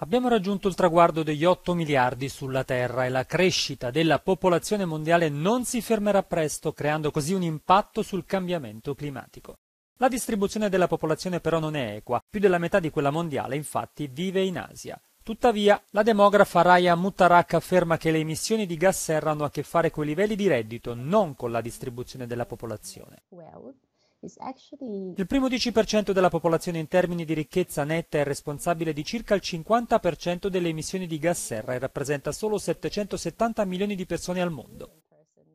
Abbiamo raggiunto il traguardo degli 8 miliardi sulla Terra e la crescita della popolazione mondiale non si fermerà presto, creando così un impatto sul cambiamento climatico. La distribuzione della popolazione però non è equa, più della metà di quella mondiale infatti vive in Asia. Tuttavia, la demografa Raya Mutarak afferma che le emissioni di gas serra hanno a che fare con i livelli di reddito, non con la distribuzione della popolazione. Well. Il primo 10% della popolazione in termini di ricchezza netta è responsabile di circa il 50% delle emissioni di gas serra e rappresenta solo 770 milioni di persone al mondo.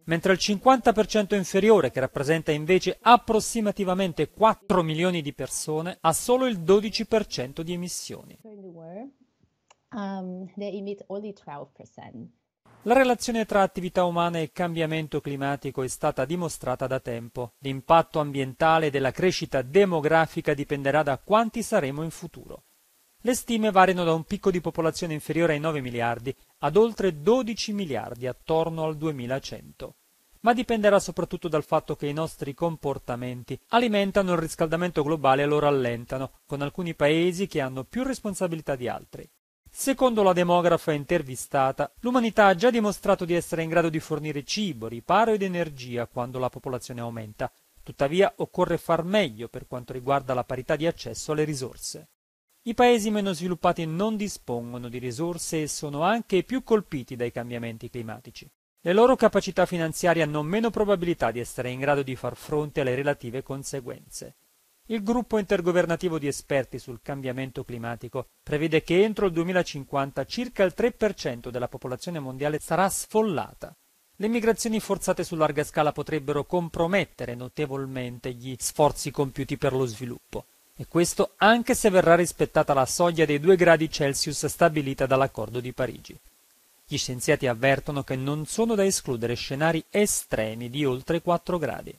Mentre il 50% inferiore, che rappresenta invece approssimativamente 4 milioni di persone, ha solo il 12% di emissioni. Um, they emit only 12%. La relazione tra attività umana e cambiamento climatico è stata dimostrata da tempo. L'impatto ambientale della crescita demografica dipenderà da quanti saremo in futuro. Le stime variano da un picco di popolazione inferiore ai 9 miliardi ad oltre 12 miliardi attorno al 2100. Ma dipenderà soprattutto dal fatto che i nostri comportamenti alimentano il riscaldamento globale e lo rallentano, con alcuni paesi che hanno più responsabilità di altri. Secondo la demografa intervistata, l'umanità ha già dimostrato di essere in grado di fornire cibo, riparo ed energia quando la popolazione aumenta. Tuttavia occorre far meglio per quanto riguarda la parità di accesso alle risorse. I paesi meno sviluppati non dispongono di risorse e sono anche più colpiti dai cambiamenti climatici. Le loro capacità finanziarie hanno meno probabilità di essere in grado di far fronte alle relative conseguenze. Il gruppo intergovernativo di esperti sul cambiamento climatico prevede che entro il 2050 circa il 3% della popolazione mondiale sarà sfollata. Le migrazioni forzate su larga scala potrebbero compromettere notevolmente gli sforzi compiuti per lo sviluppo, e questo anche se verrà rispettata la soglia dei 2 gradi Celsius stabilita dall'accordo di Parigi. Gli scienziati avvertono che non sono da escludere scenari estremi di oltre 4 gradi.